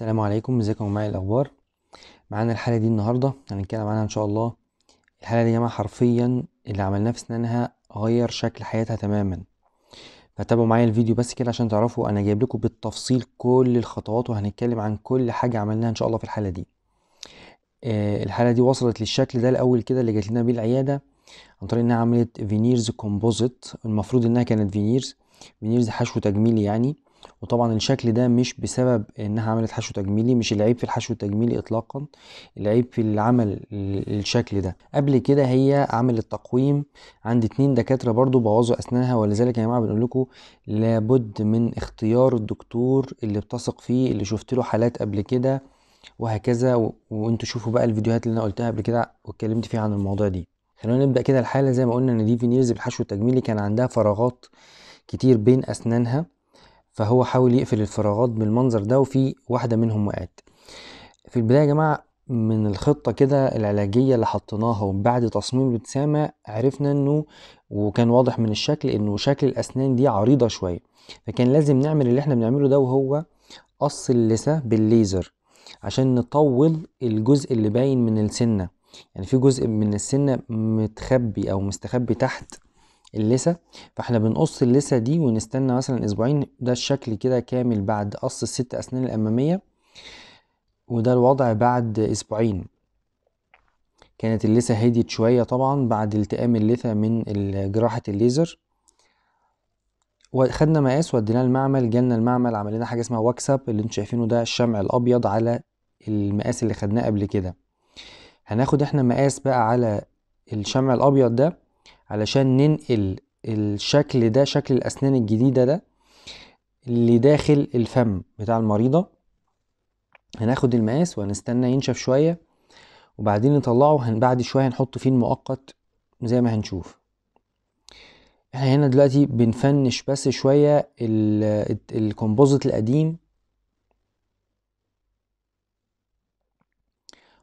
السلام عليكم ازيكم معايا إيه الاخبار معانا الحاله دي النهارده هنتكلم عنها ان شاء الله الحاله دي يا جماعه حرفيا اللي عملناه في اسنانها غير شكل حياتها تماما فتابعوا معايا الفيديو بس كده عشان تعرفوا انا جايب لكم بالتفصيل كل الخطوات وهنتكلم عن كل حاجه عملناها ان شاء الله في الحاله دي آه دي وصلت للشكل ده الاول كده اللي جات لنا بيه العياده عن طريق انها عملت فينيرز كومبوزيت المفروض انها كانت فينيرز فينيرز حشو تجميلي يعني وطبعا الشكل ده مش بسبب انها عملت حشو تجميلي مش العيب في الحشو التجميلي اطلاقا العيب في اللي عمل الشكل ده قبل كده هي عملت تقويم عند اتنين دكاتره برضو بوظوا اسنانها ولذلك يا جماعه بنقول لكم لابد من اختيار الدكتور اللي بتثق فيه اللي شفت له حالات قبل كده وهكذا و... وانتوا شوفوا بقى الفيديوهات اللي انا قلتها قبل كده واتكلمت فيها عن المواضيع دي خلونا نبدا كده الحاله زي ما قلنا ان دي فينيرز بالحشو التجميلي كان عندها فراغات كتير بين اسنانها فهو حاول يقفل الفراغات بالمنظر ده وفي واحدة منهم وقعت في البداية يا جماعة من الخطة كده العلاجية اللي حطيناها وبعد تصميم الابتسامة عرفنا انه وكان واضح من الشكل انه شكل الاسنان دي عريضة شوية فكان لازم نعمل اللي احنا بنعمله ده وهو قص اللثة بالليزر عشان نطول الجزء اللي باين من السنة يعني في جزء من السنة متخبي او مستخبي تحت اللسة فاحنا بنقص اللسة دي ونستنى مثلا اسبوعين ده الشكل كده كامل بعد قص الست اسنان الاماميه وده الوضع بعد اسبوعين كانت اللسة هديت شويه طبعا بعد التئام اللثه من جراحه الليزر وخدنا مقاس وديناه المعمل جالنا المعمل عملنا حاجه اسمها واكساب اللي انتم شايفينه ده الشمع الابيض على المقاس اللي خدناه قبل كده هناخد احنا مقاس بقى على الشمع الابيض ده علشان ننقل الشكل ده شكل الأسنان الجديدة ده اللي داخل الفم بتاع المريضة هناخد المقاس وهنستنى ينشف شوية وبعدين نطلعه هن بعد شوية هنحط فيه المؤقت زي ما هنشوف احنا هنا دلوقتي بنفنش بس شوية الكمبوزيت القديم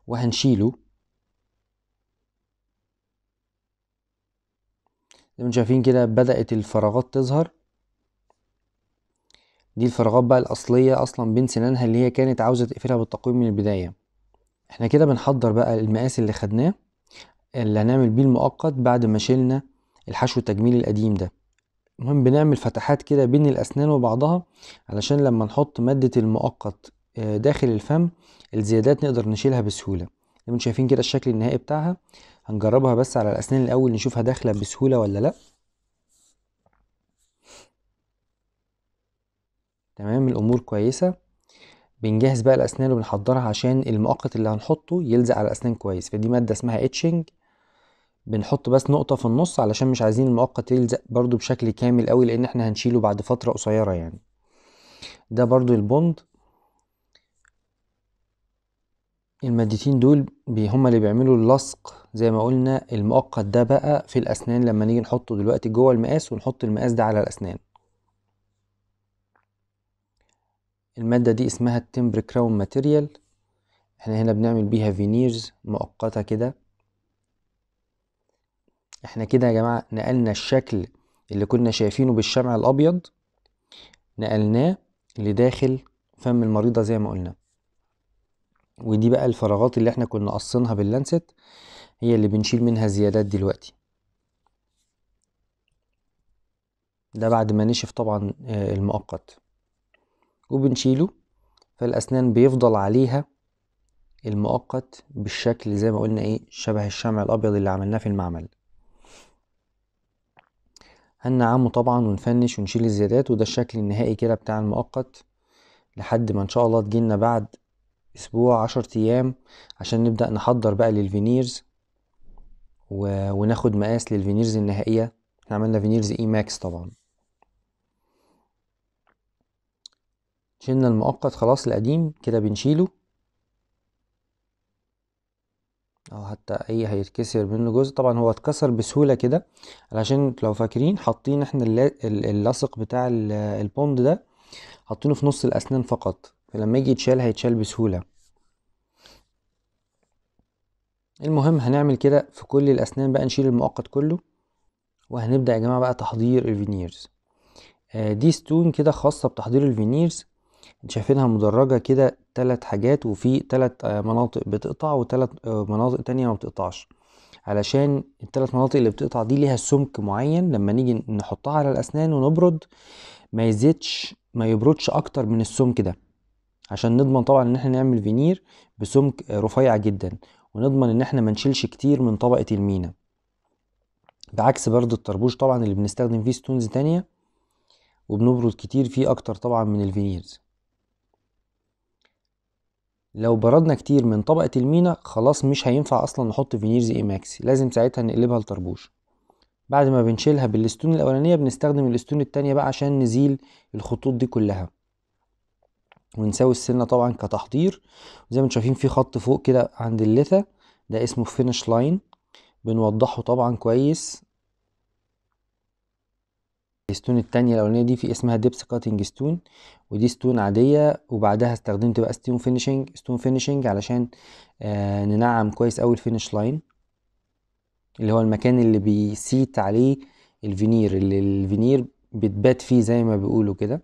وهنشيله زي ما انتم شايفين كده بدأت الفراغات تظهر دي الفراغات بقى الأصلية أصلا بين سنانها اللي هي كانت عاوزة تقفلها بالتقويم من البداية احنا كده بنحضر بقى المقاس اللي خدناه اللي هنعمل بيه المؤقت بعد ما شلنا الحشو التجميل القديم ده المهم بنعمل فتحات كده بين الأسنان وبعضها علشان لما نحط مادة المؤقت آه، داخل الفم الزيادات نقدر نشيلها بسهولة زي ما انتوا شايفين كده الشكل النهائي بتاعها هنجربها بس على الاسنان الاول نشوفها داخله بسهوله ولا لا تمام الامور كويسه بنجهز بقى الاسنان وبنحضرها عشان المؤقت اللي هنحطه يلزق على الاسنان كويس فدي ماده اسمها اتشنج بنحط بس نقطه في النص علشان مش عايزين المؤقت يلزق برده بشكل كامل قوي لان احنا هنشيله بعد فتره قصيره يعني ده برده البوند المادتين دول هما اللي بيعملوا اللصق زي ما قلنا المؤقت ده بقى في الأسنان لما نيجي نحطه دلوقتي جوه المقاس ونحط المقاس ده على الأسنان المادة دي اسمها التمبر كراون ماتيريال احنا هنا بنعمل بيها فينيرز مؤقتة كده احنا كده يا جماعة نقلنا الشكل اللي كنا شايفينه بالشمع الأبيض نقلناه لداخل فم المريضة زي ما قلنا ودي بقى الفراغات اللي احنا كنا قصينها باللانست هي اللي بنشيل منها زيادات دلوقتي ده بعد ما نشف طبعا آه، المؤقت وبنشيله فالأسنان بيفضل عليها المؤقت بالشكل زي ما قلنا ايه شبه الشمع الأبيض اللي عملناه في المعمل هنعمه طبعا ونفنش ونشيل الزيادات وده الشكل النهائي كده بتاع المؤقت لحد ما ان شاء الله تجيلنا بعد اسبوع عشر ايام عشان نبدأ نحضر بقى للفينيرز و... وناخد مقاس للفينيرز النهائية احنا عملنا فينيرز اي ماكس طبعا شلنا المؤقت خلاص القديم كده بنشيله او حتى اي هيتكسر منه جزء طبعا هو اتكسر بسهولة كده علشان لو فاكرين حاطين احنا اللاصق بتاع البوند ده حاطينه في نص الاسنان فقط فلما يجي يتشال هيتشال بسهولة المهم هنعمل كده في كل الأسنان بقى نشيل المؤقت كله وهنبدأ يا جماعة بقى تحضير الفينيرز آه دي ستون كده خاصة بتحضير الفينيرز شايفينها مدرجة كده تلات حاجات وفي تلات آه مناطق بتقطع وتلات آه مناطق تانية ما بتقطعش علشان التلات مناطق اللي بتقطع دي ليها سمك معين لما نيجي نحطها على الأسنان ونبرد ما يزيدش ما يبردش أكتر من السمك ده عشان نضمن طبعا ان احنا نعمل فينير بسمك رفيع جدا ونضمن ان احنا ما نشيلش كتير من طبقة المينا بعكس برد الطربوش طبعا اللي بنستخدم فيه ستونز تانية وبنبرد كتير فيه اكتر طبعا من الفينيرز لو بردنا كتير من طبقة المينا خلاص مش هينفع اصلا نحط فينيرز ايماكس لازم ساعتها نقلبها لطربوش بعد ما بنشيلها بالستون الاولانية بنستخدم الستون التانية بقى عشان نزيل الخطوط دي كلها ونساوي السنه طبعا كتحضير زي ما انتم شايفين في خط فوق كده عند اللثه ده اسمه فينش لاين بنوضحه طبعا كويس الستون التانية الأولانية دي في اسمها ديبس كاتنج ستون ودي ستون عادية وبعدها استخدمت بقى ستون فينشنج ستون فينشنج علشان آه ننعم كويس أوي الفينش لاين اللي هو المكان اللي بيسيت عليه الفينير اللي الفينير بتبات فيه زي ما بيقولوا كده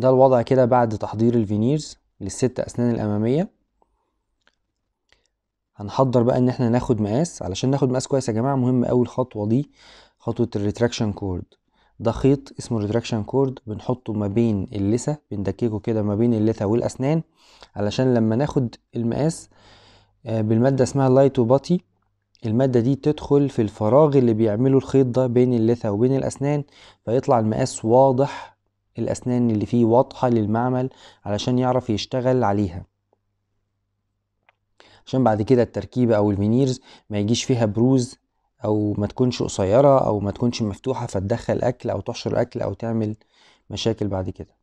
ده الوضع كده بعد تحضير الفينيرز للست أسنان الأمامية هنحضر بقى إن احنا ناخد مقاس علشان ناخد مقاس كويس يا جماعة مهم أول خطوة دي خطوة الريتراكشن كورد ده خيط اسمه ريتراكشن كورد بنحطه ما بين اللثة بندككه كده ما بين اللثة والأسنان علشان لما ناخد المقاس آه، بالمادة اسمها لايتوباتي المادة دي تدخل في الفراغ اللي بيعمله الخيط ده بين اللثة وبين الأسنان فيطلع المقاس واضح الأسنان اللي فيه واضحة للمعمل علشان يعرف يشتغل عليها عشان بعد كده التركيبة أو الفينيرز ما يجيش فيها بروز أو ما تكونش قصيرة أو ما تكونش مفتوحة فتدخل أكل أو تحشر أكل أو تعمل مشاكل بعد كده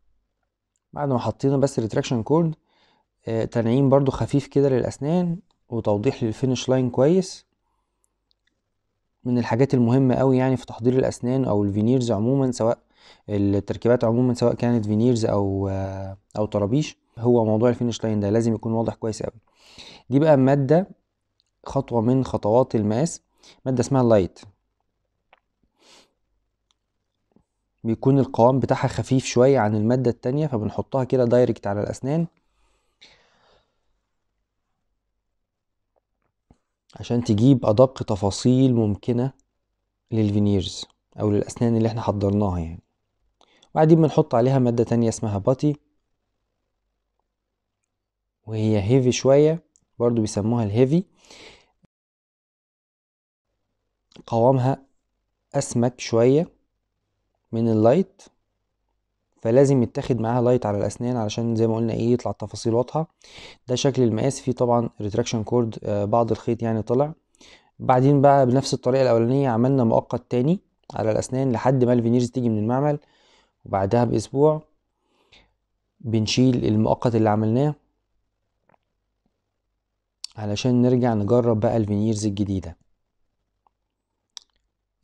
بعد ما حطينا بس ريتراكشن آه، كورد تنعيم برضو خفيف كده للأسنان وتوضيح للفينش لاين كويس من الحاجات المهمة قوي يعني في تحضير الأسنان أو الفينيرز عموما سواء التركيبات عموما سواء كانت فينيرز او او طرابيش هو موضوع الفينش لاين ده لازم يكون واضح كويس قوي دي بقى ماده خطوه من خطوات الماس ماده اسمها اللايت بيكون القوام بتاعها خفيف شويه عن الماده التانية فبنحطها كده دايركت على الاسنان عشان تجيب ادق تفاصيل ممكنه للفينيرز او للاسنان اللي احنا حضرناها يعني وبعدين بنحط عليها مادة تانية اسمها باتي وهي هيفي شوية برضو بيسموها الهيفي قوامها أسمك شوية من اللايت فلازم يتاخد معاها لايت على الأسنان علشان زي ما قلنا إيه يطلع التفاصيل واضحة ده شكل المقاس فيه طبعا ريتراكشن آه، كورد بعض الخيط يعني طلع بعدين بقى بنفس الطريقة الأولانية عملنا مؤقت تاني على الأسنان لحد ما الفينيرز تيجي من المعمل وبعدها بأسبوع بنشيل المؤقت اللي عملناه علشان نرجع نجرب بقى الفينيرز الجديدة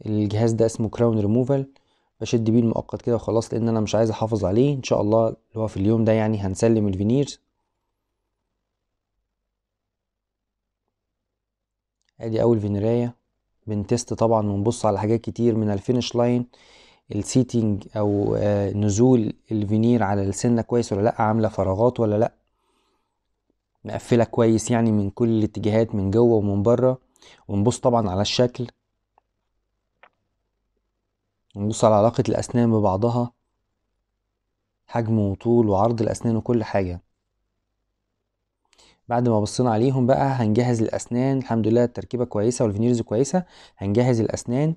الجهاز ده اسمه كراون ريموفال بشد بيه المؤقت كده وخلاص لان انا مش عايز احافظ عليه ان شاء الله اللي هو في اليوم ده يعني هنسلم الفينيرز ادي اول فينيرايه بنتست طبعا ونبص على حاجات كتير من الفينش لاين السيتنج او آه، نزول الفينير على السنه كويس ولا لا عامله فراغات ولا لا مقفله كويس يعني من كل الاتجاهات من جوه ومن بره ونبص طبعا على الشكل نبص على علاقه الاسنان ببعضها حجم وطول وعرض الاسنان وكل حاجه بعد ما بصينا عليهم بقى هنجهز الاسنان الحمد لله التركيبه كويسه والفينيرز كويسه هنجهز الاسنان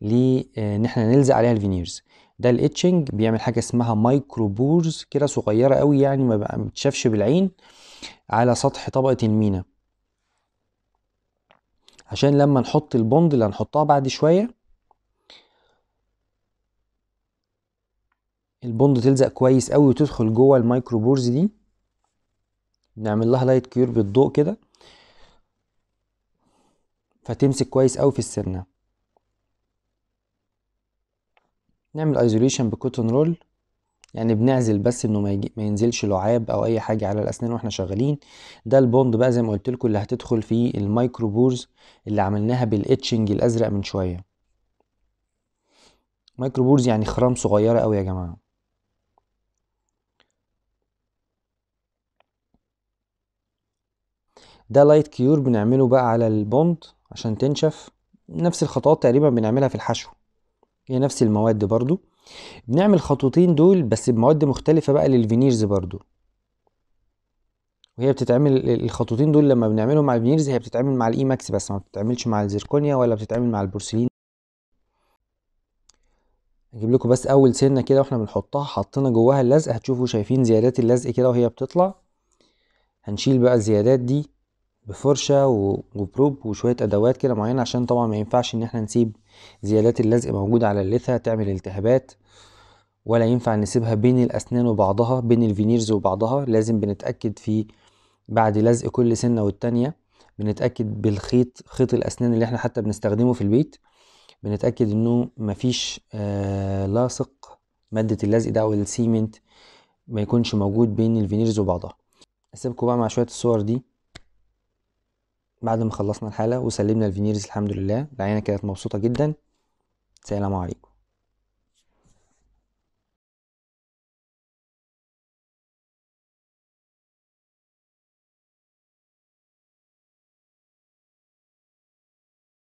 لان آه، احنا نلزق عليها الفينيرز ده الاتشنج بيعمل حاجه اسمها مايكرو بورز كده صغيره قوي يعني ما بتشافش بالعين على سطح طبقه المينا عشان لما نحط البوند اللي هنحطها بعد شويه البوند تلزق كويس قوي وتدخل جوه المايكرو بورز دي نعمل لها لايت كيور بالضوء كده فتمسك كويس قوي في السنه نعمل ايزوليشن بكوتون رول يعني بنعزل بس انه ما, يجي... ما ينزلش لعاب او اي حاجه على الاسنان واحنا شغالين ده البوند بقى زي ما قلت لكم اللي هتدخل فيه بورز اللي عملناها بالاتشنج الازرق من شويه مايكرو بورز يعني خرام صغيره قوي يا جماعه ده لايت كيور بنعمله بقى على البوند عشان تنشف نفس الخطوات تقريبا بنعملها في الحشو هي نفس المواد برضو بنعمل خطوطين دول بس بمواد مختلفة بقى للفينيرز برضو وهي بتتعمل الخطوطين دول لما بنعملهم مع الفينيرز هي بتتعمل مع الايماكس بس ما بتتعملش مع الزركونيا ولا بتتعمل مع البورسلين اجيب لكم بس اول سنه كده واحنا بنحطها حطينا جواها اللزق هتشوفوا شايفين زيادات اللزق كده وهي بتطلع هنشيل بقى الزيادات دي بفرشه وبروب وشويه ادوات كده معينه عشان طبعا ما ينفعش ان احنا نسيب زيادات اللزق موجودة على اللثة تعمل التهابات ولا ينفع نسيبها بين الأسنان وبعضها بين الفينيرز وبعضها لازم بنتأكد في بعد لزق كل سنة والتانية بنتأكد بالخيط خيط الأسنان اللي احنا حتى بنستخدمه في البيت بنتأكد انه مفيش آه لاصق مادة اللزق ده أو السيمنت ما يكونش موجود بين الفينيرز وبعضها أسيبكم بقى مع شوية الصور دي بعد ما خلصنا الحالة وسلمنا الفينيرز الحمد لله العينة كانت مبسوطة جدا سلام عليكم